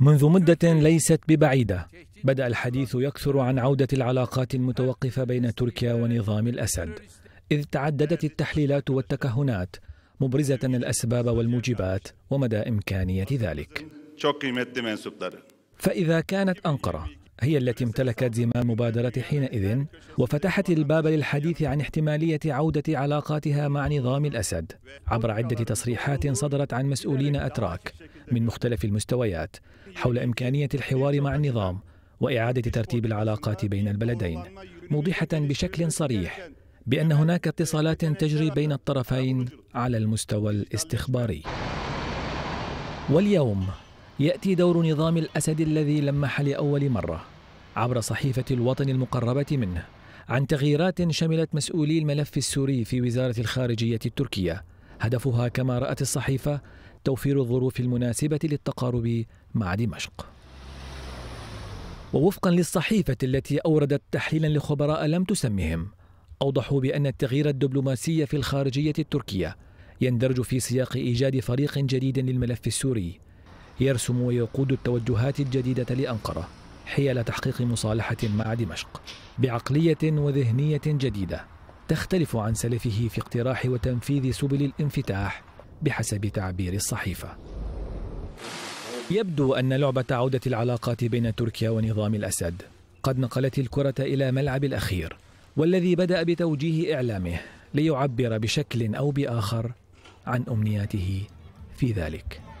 منذ مدة ليست ببعيدة بدأ الحديث يكثر عن عودة العلاقات المتوقفة بين تركيا ونظام الأسد إذ تعددت التحليلات والتكهنات مبرزة الأسباب والموجبات ومدى إمكانية ذلك فإذا كانت أنقرة هي التي امتلكت زمام المبادرة حينئذ وفتحت الباب للحديث عن احتمالية عودة علاقاتها مع نظام الأسد عبر عدة تصريحات صدرت عن مسؤولين أتراك من مختلف المستويات حول إمكانية الحوار مع النظام وإعادة ترتيب العلاقات بين البلدين موضحة بشكل صريح بأن هناك اتصالات تجري بين الطرفين على المستوى الاستخباري واليوم يأتي دور نظام الأسد الذي لمح لأول مرة عبر صحيفة الوطن المقربة منه عن تغييرات شملت مسؤولي الملف السوري في وزارة الخارجية التركية هدفها كما رأت الصحيفة توفير الظروف المناسبة للتقارب مع دمشق ووفقا للصحيفة التي أوردت تحليلا لخبراء لم تسمهم أوضحوا بأن التغيير الدبلوماسي في الخارجية التركية يندرج في سياق إيجاد فريق جديد للملف السوري يرسم ويقود التوجهات الجديدة لأنقرة حيال تحقيق مصالحة مع دمشق بعقلية وذهنية جديدة تختلف عن سلفه في اقتراح وتنفيذ سبل الانفتاح بحسب تعبير الصحيفة يبدو أن لعبة عودة العلاقات بين تركيا ونظام الأسد قد نقلت الكرة إلى ملعب الأخير والذي بدأ بتوجيه إعلامه ليعبر بشكل أو بآخر عن أمنياته في ذلك